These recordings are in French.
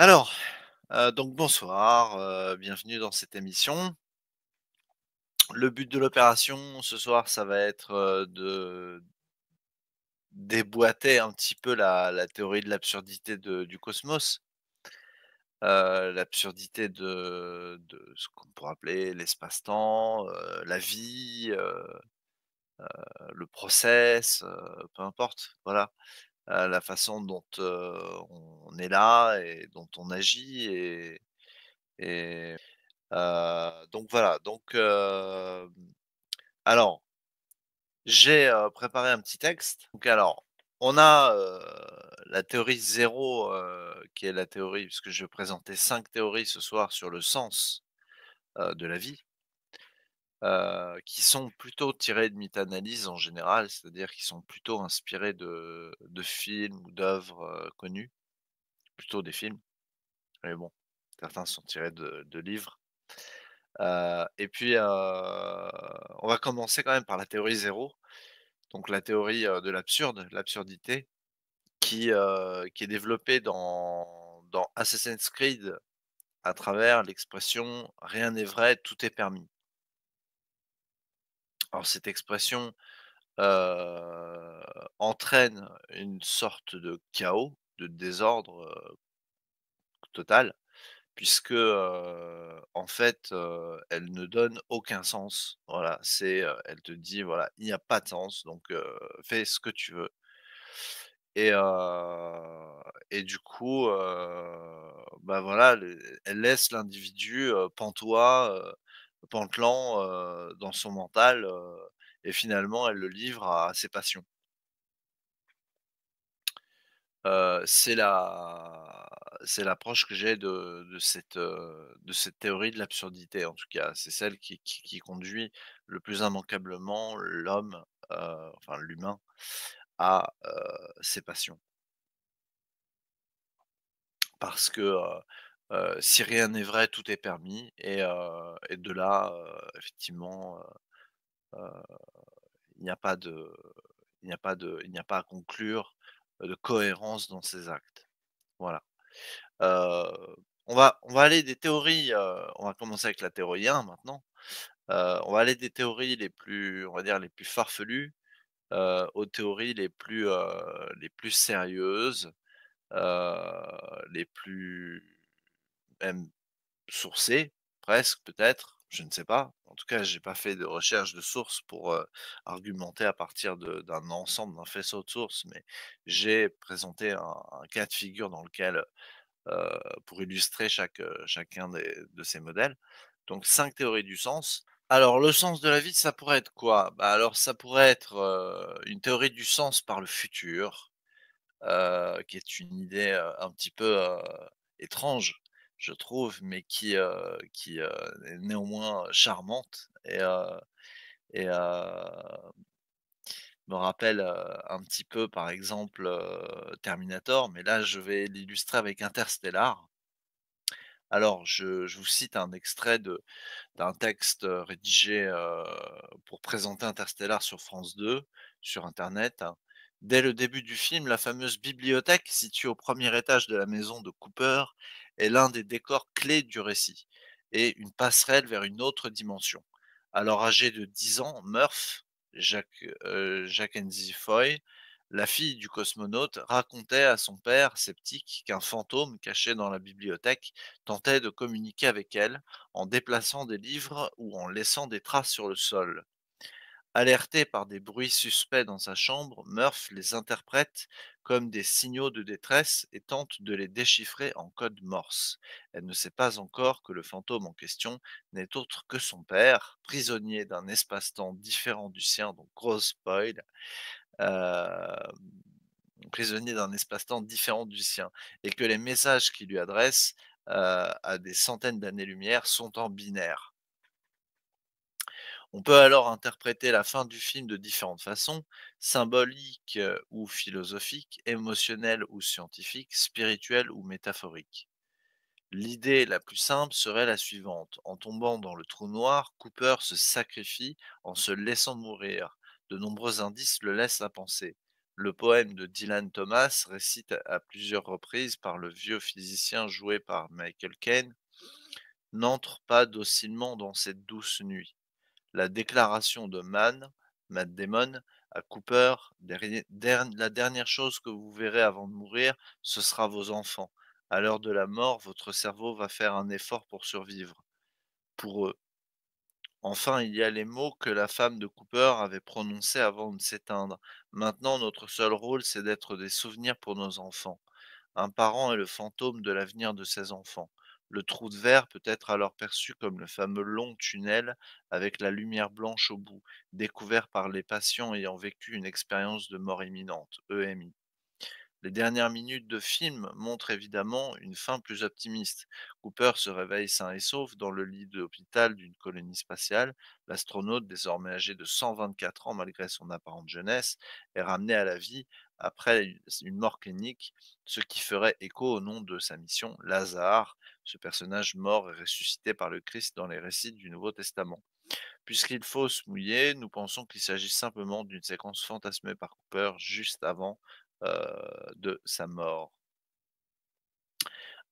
Alors, euh, donc bonsoir, euh, bienvenue dans cette émission. Le but de l'opération ce soir, ça va être euh, de déboîter un petit peu la, théorie de l'absurdité du cosmos, l'absurdité de, de, ce qu'on pourrait appeler l'espace-temps, la vie, le process, peu importe, voilà la façon dont on est là et dont on agit. Et, donc voilà. Donc, alors, j'ai préparé un petit texte. alors, on a la théorie zéro, qui est la théorie, puisque je vais présenter cinq théories ce soir sur le sens de la vie. Euh, qui sont plutôt tirés de mythes analyse en général, c'est-à-dire qui sont plutôt inspirés de, films ou d'œuvres euh, connues, plutôt des films. Mais bon, certains sont tirés de, livres. Euh, et puis, on va commencer quand même par la théorie zéro, donc la théorie de l'absurde, l'absurdité, qui, qui est développée dans Assassin's Creed à travers l'expression rien n'est vrai, tout est permis. Alors cette expression entraîne une sorte de chaos, de désordre total, puisque en fait elle ne donne aucun sens. Voilà, c'est, elle te dit voilà, il n'y a pas de sens, donc fais ce que tu veux. Et, et du coup, bah, voilà, elle laisse l'individu pantois Pantelan dans son mental et finalement elle le livre à, ses passions. c'est la c'est l'approche que j'ai de, cette de cette théorie de l'absurdité en tout cas c'est celle qui, conduit le plus immanquablement l'homme enfin l'humain à ses passions parce que si rien n'est vrai, tout est permis. Et, de là, effectivement, il n'y a pas de, il n'y a pas de, il n'y a pas à conclure de cohérence dans ces actes. Voilà. on va, on va aller des théories. on va commencer avec la théorie 1 maintenant. on va aller des théories les plus, on va dire les plus farfelues, aux théories les plus, les plus sérieuses, les plus même sourcé, presque peut-être, je ne sais pas. En tout cas, je n'ai pas fait de recherche de sources pour euh, argumenter à partir d'un ensemble, d'un faisceau de sources, mais j'ai présenté un, cas de figure dans lequel, euh, pour illustrer chaque, euh, chacun de ces modèles, donc cinq théories du sens. Alors, le sens de la vie, ça pourrait être quoi bah, Alors, ça pourrait être une théorie du sens par le futur, qui est une idée un petit peu étrange je trouve, mais qui, euh, qui euh, est néanmoins charmante et, euh, me rappelle un petit peu, par exemple, Terminator, mais là, je vais l'illustrer avec Interstellar. Alors, je, je, vous cite un extrait d'un texte rédigé pour présenter Interstellar sur France 2, sur Internet. Dès le début du film, la fameuse bibliothèque située au premier étage de la maison de Cooper est l'un des décors clés du récit et une passerelle vers une autre dimension. Alors âgé de 10 ans, Murph, Jacques, euh, Jackenzie Foy, la fille du cosmonaute, racontait à son père, sceptique, qu'un fantôme caché dans la bibliothèque tentait de communiquer avec elle en déplaçant des livres ou en laissant des traces sur le sol. Alerté par des bruits suspects dans sa chambre, Murph les interprète comme des signaux de détresse et tente de les déchiffrer en code morse. Elle ne sait pas encore que le fantôme en question n'est autre que son père, prisonnier d'un espace-temps différent du sien, donc gros spoil. Euh, prisonnier d'un espace-temps différent du sien, et que les messages qu'il lui adresse euh, à des centaines d'années-lumière sont en binaire. On peut alors interpréter la fin du film de différentes façons, symbolique euh, ou philosophique, émotionnelle ou scientifique, spirituelle ou métaphorique. L'idée la plus simple serait la suivante. En tombant dans le trou noir, Cooper se sacrifie en se laissant mourir. De nombreux indices le laissent à penser. Le poème de Dylan Thomas, récite à plusieurs reprises par le vieux physicien joué par Michael Caine, n'entre pas docilement dans cette douce nuit la déclaration de Man, Matt Damon, à Cooper, la dernière chose que vous verrez avant de mourir, ce sera vos enfants. À l'heure de la mort, votre cerveau va faire un effort pour survivre. Pour eux. Enfin, il y a les mots que la femme de Cooper avait prononcés avant de s'éteindre. Maintenant, notre seul rôle, c'est d'être des souvenirs pour nos enfants. Un parent est le fantôme de l'avenir de ses enfants le trou de verre peut être alors perçu comme le fameux long tunnel avec la lumière blanche au bout, découvert par les patients ayant vécu une expérience de mort imminente, EMI. Les dernières minutes de film montrent évidemment une fin plus optimiste. Cooper se réveille sain et sauf dans le lit d'hôpital d'une colonie spatiale. L'astronaute, désormais âgé de 124 ans malgré son apparente jeunesse, est ramené à la vie après une mort clinique, ce qui ferait écho au nom de sa mission, Lazare, ce personnage mort et ressuscité par le Christ dans les récits du Nouveau Testament. Puisqu'il faut se mouiller, nous pensons qu'il s'agit simplement d'une séquence fantasmée par Cooper juste avant euh, de sa mort.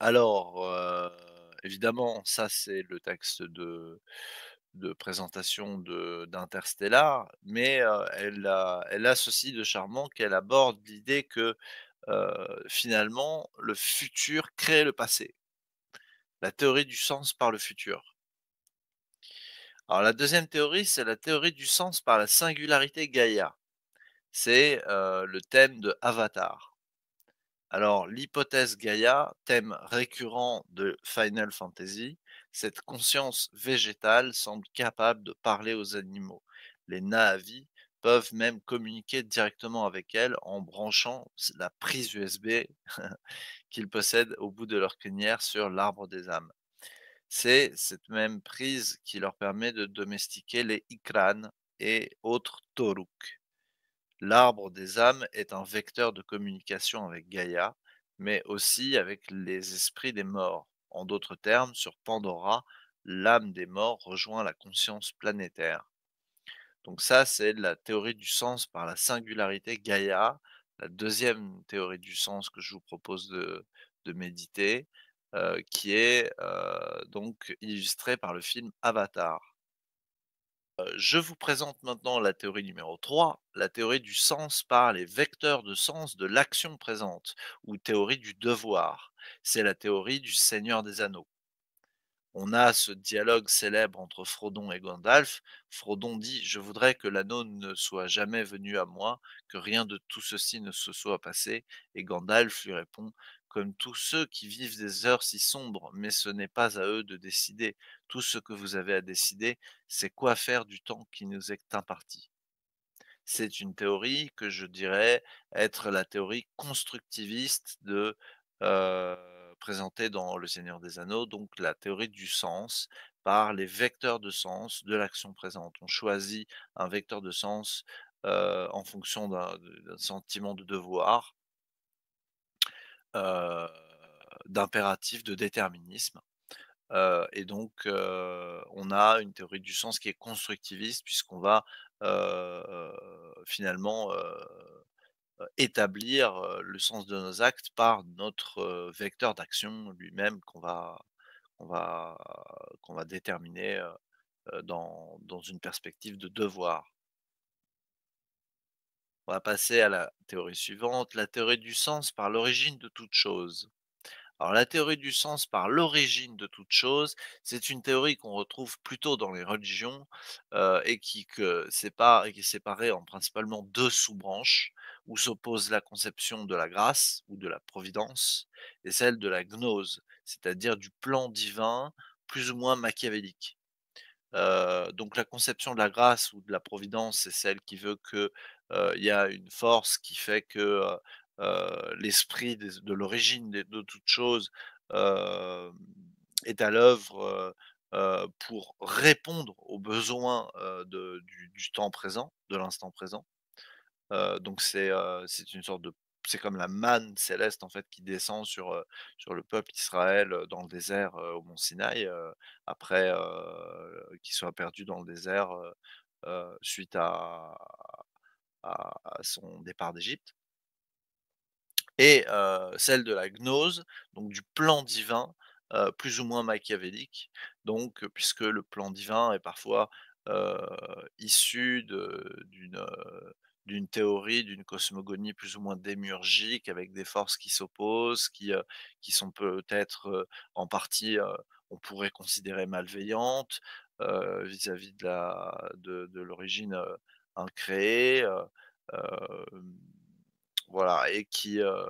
Alors, euh, évidemment, ça c'est le texte de, présentation d'Interstellar, mais elle, euh, associe elle, a, de charmant qu'elle aborde l'idée que finalement le futur crée le passé la théorie du sens par le futur. Alors la deuxième théorie, c'est la théorie du sens par la singularité Gaïa. C'est euh, le thème de Avatar. Alors l'hypothèse Gaïa, thème récurrent de Final Fantasy, cette conscience végétale semble capable de parler aux animaux. Les Na'vi même communiquer directement avec elle en branchant la prise USB qu'ils possèdent au bout de leur crinière sur l'arbre des âmes. C'est cette même prise qui leur permet de domestiquer les ikran et autres toruk. L'arbre des âmes est un vecteur de communication avec Gaïa, mais aussi avec les esprits des morts. En d'autres termes, sur Pandora, l'âme des morts rejoint la conscience planétaire. Donc ça, c'est la théorie du sens par la singularité Gaïa, la deuxième théorie du sens que je vous propose de, méditer, euh, qui est euh, donc illustrée par le film Avatar. Euh, je vous présente maintenant la théorie numéro 3, la théorie du sens par les vecteurs de sens de l'action présente, ou théorie du devoir. C'est la théorie du Seigneur des Anneaux on a ce dialogue célèbre entre Frodon et Gandalf. Frodon dit Je voudrais que l'anneau ne soit jamais venu à moi, que rien de tout ceci ne se soit passé. Et Gandalf lui répond Comme tous ceux qui vivent des heures si sombres, mais ce n'est pas à eux de décider. Tout ce que vous avez à décider, c'est quoi faire du temps qui nous est imparti. C'est une théorie que je dirais être la théorie constructiviste de. Euh, présenté dans Le Seigneur des Anneaux, donc la théorie du sens par les vecteurs de sens de l'action présente. On choisit un vecteur de sens euh, en fonction d'un sentiment de devoir, euh, d'impératif, de déterminisme. Euh, et donc, on a une théorie du sens qui est constructiviste, puisqu'on va finalement euh, établir euh, le sens de nos actes par notre euh, vecteur d'action lui-même qu'on va, déterminer dans, dans une perspective de devoir. On va passer à la théorie suivante, la théorie du sens par l'origine de toute chose. Alors la théorie du sens par l'origine de toute chose, c'est une théorie qu'on retrouve plutôt dans les religions euh, et qui, qui est séparée en principalement deux sous-branches où s'oppose la conception de la grâce ou de la providence et celle de la gnose, c'est-à-dire du plan divin plus ou moins machiavélique. Euh, donc la conception de la grâce ou de la providence, c'est celle qui veut qu'il euh, y a une force qui fait que euh, l'esprit de, l'origine de, toute chose euh, est à l'œuvre euh, pour répondre aux besoins du, temps présent, de l'instant présent. donc c'est une sorte de c'est comme la manne céleste en fait qui descend sur, le peuple d'Israël dans le désert au mont Sinaï après qu'il soit perdu dans le désert suite à, son départ d'Égypte et celle de la gnose, donc du plan divin, plus ou moins machiavélique, donc puisque le plan divin est parfois issu d'une théorie, d'une cosmogonie plus ou moins démurgique avec des forces qui s'opposent, qui, qui sont peut-être en partie, on pourrait considérer malveillantes vis-à-vis de l'origine de, incréée voilà, et qui, euh,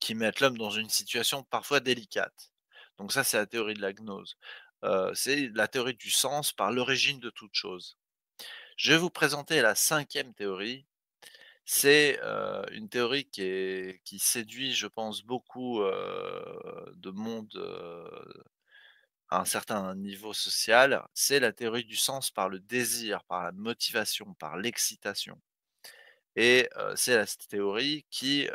qui mettent l'homme dans une situation parfois délicate. Donc ça, c'est la théorie de la gnose. Euh, c'est la théorie du sens par l'origine de toute chose. Je vais vous présenter la cinquième théorie. C'est euh, une théorie qui, qui, séduit, je pense, beaucoup de monde à un certain niveau social, c'est la théorie du sens par le désir, par la motivation, par l'excitation. Et c'est la théorie qui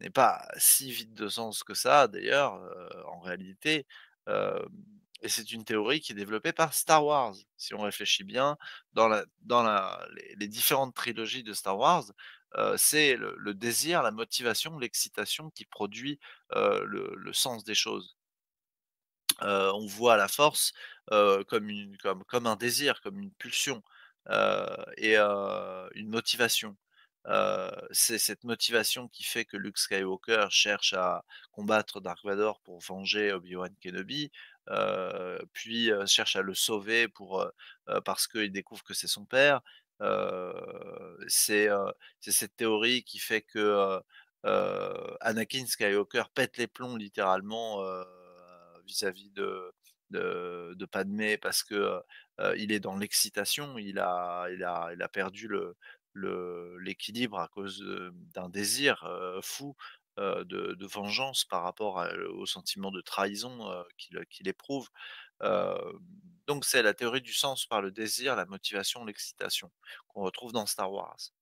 n'est pas si vite de sens que ça, d'ailleurs, en réalité. et c'est une théorie qui est développée par Star Wars. Si on réfléchit bien, dans, les, différentes trilogies de Star Wars, c'est le, désir, la motivation, l'excitation qui produit le, sens des choses. on voit la force comme, un désir, comme une pulsion. Euh, et euh, une motivation. Euh, c'est cette motivation qui fait que Luke Skywalker cherche à combattre Dark Vador pour venger Obi-Wan Kenobi, puis cherche à le sauver pour, parce qu'il découvre que c'est son père. c'est cette théorie qui fait que Anakin Skywalker pète les plombs littéralement vis à -vis de, de, de Padmé parce que euh, euh, il est dans l'excitation, il a, perdu l'équilibre à cause d'un désir euh, fou de, vengeance par rapport au sentiment de trahison qu'il éprouve. Mmh. donc c'est la théorie du sens par le désir, la motivation, l'excitation qu'on retrouve dans Star Wars.